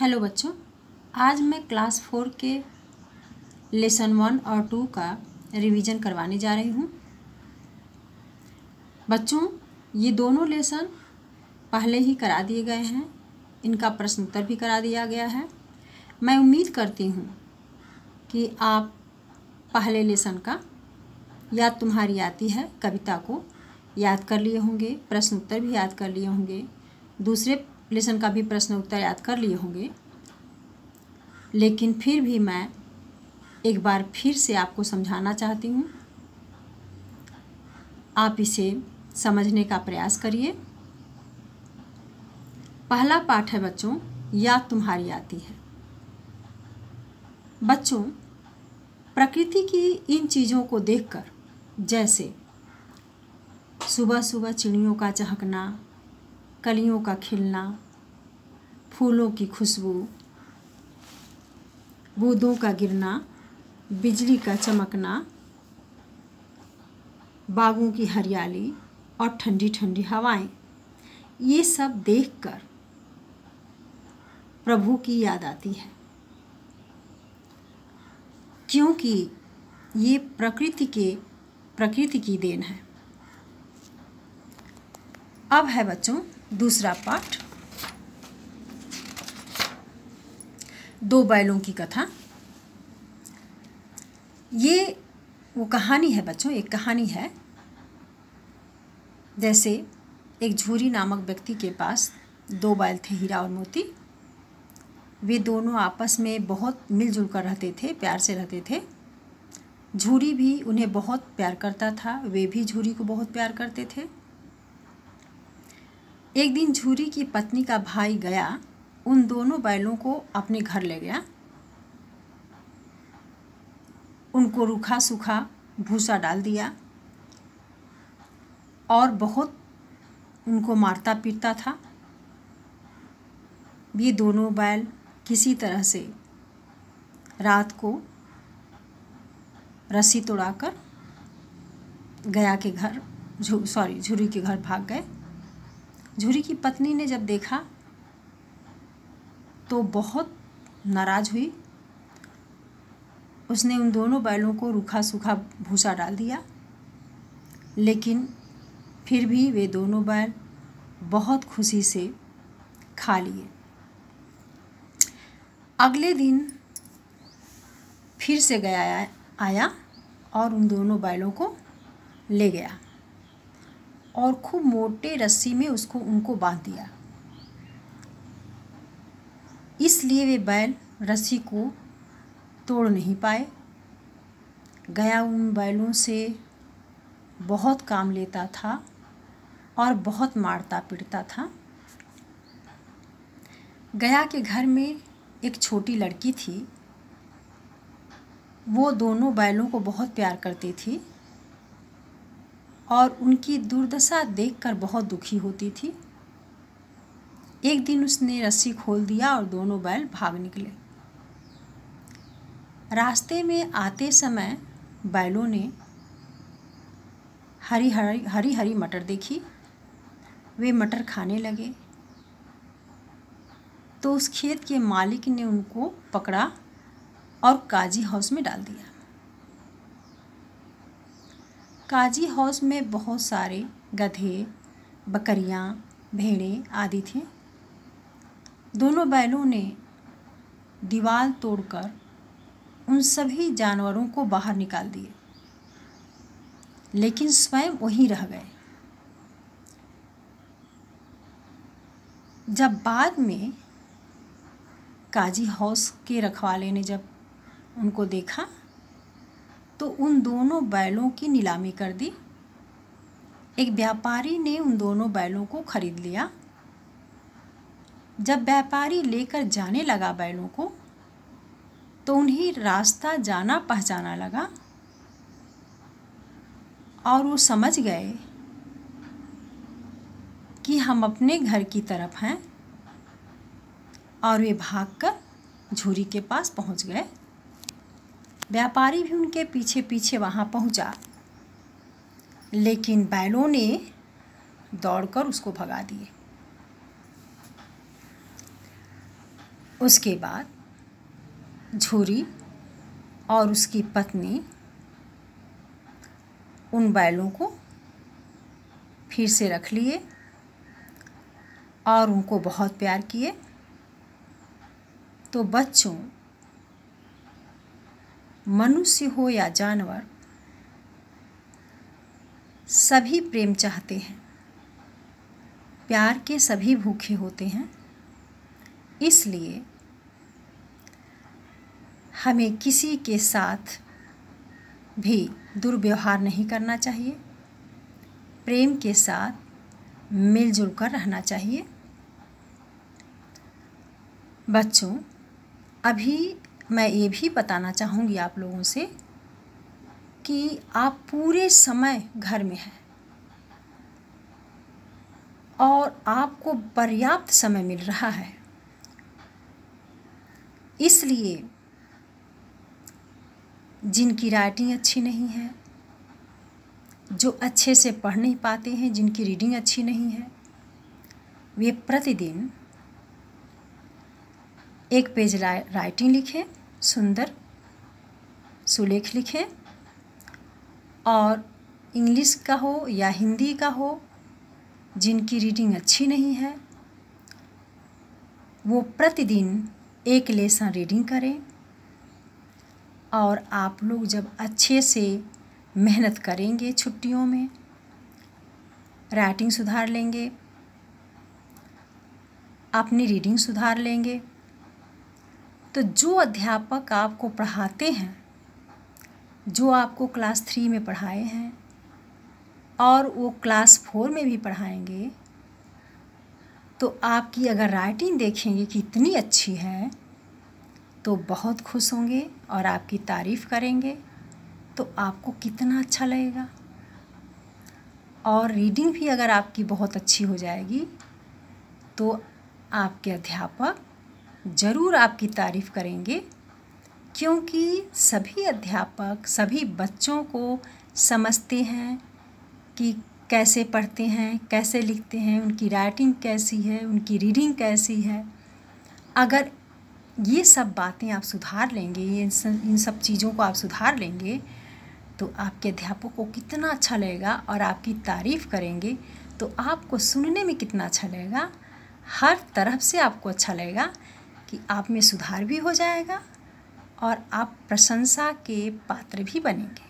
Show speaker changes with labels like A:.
A: hello बच्चों आज मैं क्लास फोर के लेसन वन और टू का रिवीजन करवाने जा रही हूँ बच्चों ये दोनों लेसन पहले ही करा दिए गए हैं इनका प्रश्न उत्तर भी करा दिया गया है मैं उम्मीद करती हूँ कि आप पहले लेसन का याद तुम्हारी आती है कविता को याद कर लिए होंगे प्रश्न उत्तर भी याद कर लिए होंगे दूसरे लेसन का भी प्रश्न उत्तर याद कर लिए होंगे लेकिन फिर भी मैं एक बार फिर से आपको समझाना चाहती हूँ आप इसे समझने का प्रयास करिए पहला पाठ है बच्चों याद तुम्हारी आती है बच्चों प्रकृति की इन चीज़ों को देखकर जैसे सुबह सुबह चिड़ियों का चहकना कलियों का खिलना फूलों की खुशबू बूंदों का गिरना बिजली का चमकना बागों की हरियाली और ठंडी ठंडी हवाएं ये सब देखकर प्रभु की याद आती है क्योंकि ये प्रकृति के प्रकृति की देन है अब है बच्चों दूसरा पार्ट दो बैलों की कथा ये वो कहानी है बच्चों एक कहानी है जैसे एक झूरी नामक व्यक्ति के पास दो बैल थे हीरा और मोती वे दोनों आपस में बहुत मिलजुल कर रहते थे प्यार से रहते थे झूरी भी उन्हें बहुत प्यार करता था वे भी झूरी को बहुत प्यार करते थे एक दिन झूरी की पत्नी का भाई गया उन दोनों बैलों को अपने घर ले गया उनको रूखा सूखा भूसा डाल दिया और बहुत उनको मारता पीटता था ये दोनों बैल किसी तरह से रात को रस्सी तोड़ाकर गया के घर सॉरी झूरी के घर भाग गए झूरी की पत्नी ने जब देखा तो बहुत नाराज़ हुई उसने उन दोनों बैलों को रूखा सूखा भूसा डाल दिया लेकिन फिर भी वे दोनों बैल बहुत खुशी से खा लिए अगले दिन फिर से गया आया और उन दोनों बैलों को ले गया और खूब मोटे रस्सी में उसको उनको बांध दिया इसलिए वे बैल रस्सी को तोड़ नहीं पाए गया उन बैलों से बहुत काम लेता था और बहुत मारता पीटता था गया के घर में एक छोटी लड़की थी वो दोनों बैलों को बहुत प्यार करती थी और उनकी दुर्दशा देखकर बहुत दुखी होती थी एक दिन उसने रस्सी खोल दिया और दोनों बैल भाग निकले रास्ते में आते समय बैलों ने हरी हरी हरी हरी मटर देखी वे मटर खाने लगे तो उस खेत के मालिक ने उनको पकड़ा और काजी हाउस में डाल दिया काजी हाउस में बहुत सारे गधे बकरियाँ भेड़ें आदि थे दोनों बैलों ने दीवार तोड़कर उन सभी जानवरों को बाहर निकाल दिए लेकिन स्वयं वहीं रह गए जब बाद में काजी हाउस के रखवाले ने जब उनको देखा तो उन दोनों बैलों की नीलामी कर दी एक व्यापारी ने उन दोनों बैलों को खरीद लिया जब व्यापारी लेकर जाने लगा बैलों को तो उन्हें रास्ता जाना पहचाना लगा और वो समझ गए कि हम अपने घर की तरफ हैं और वे भागकर झूरी के पास पहुंच गए व्यापारी भी उनके पीछे पीछे वहाँ पहुँचा लेकिन बैलों ने दौड़कर उसको भगा दिए उसके बाद झूरी और उसकी पत्नी उन बैलों को फिर से रख लिए और उनको बहुत प्यार किए तो बच्चों मनुष्य हो या जानवर सभी प्रेम चाहते हैं प्यार के सभी भूखे होते हैं इसलिए हमें किसी के साथ भी दुर्व्यवहार नहीं करना चाहिए प्रेम के साथ मिलजुल कर रहना चाहिए बच्चों अभी मैं ये भी बताना चाहूँगी आप लोगों से कि आप पूरे समय घर में हैं और आपको पर्याप्त समय मिल रहा है इसलिए जिनकी राइटिंग अच्छी नहीं है जो अच्छे से पढ़ नहीं पाते हैं जिनकी रीडिंग अच्छी नहीं है वे प्रतिदिन एक पेज राइटिंग लिखें सुंदर सुलेख लिखें और इंग्लिश का हो या हिंदी का हो जिनकी रीडिंग अच्छी नहीं है वो प्रतिदिन एक लेसन रीडिंग करें और आप लोग जब अच्छे से मेहनत करेंगे छुट्टियों में राइटिंग सुधार लेंगे अपनी रीडिंग सुधार लेंगे तो जो अध्यापक आपको पढ़ाते हैं जो आपको क्लास थ्री में पढ़ाए हैं और वो क्लास फोर में भी पढ़ाएंगे तो आपकी अगर राइटिंग देखेंगे कि इतनी अच्छी है तो बहुत खुश होंगे और आपकी तारीफ़ करेंगे तो आपको कितना अच्छा लगेगा और रीडिंग भी अगर आपकी बहुत अच्छी हो जाएगी तो आपके अध्यापक ज़रूर आपकी तारीफ़ करेंगे क्योंकि सभी अध्यापक सभी बच्चों को समझते हैं कि कैसे पढ़ते हैं कैसे लिखते हैं उनकी राइटिंग कैसी है उनकी रीडिंग कैसी है अगर ये सब बातें आप सुधार लेंगे ये इन सब चीज़ों को आप सुधार लेंगे तो आपके अध्यापक को कितना अच्छा लगेगा और आपकी तारीफ़ करेंगे तो आपको सुनने में कितना अच्छा लगेगा हर तरफ से आपको अच्छा लगेगा कि आप में सुधार भी हो जाएगा और आप प्रशंसा के पात्र भी बनेंगे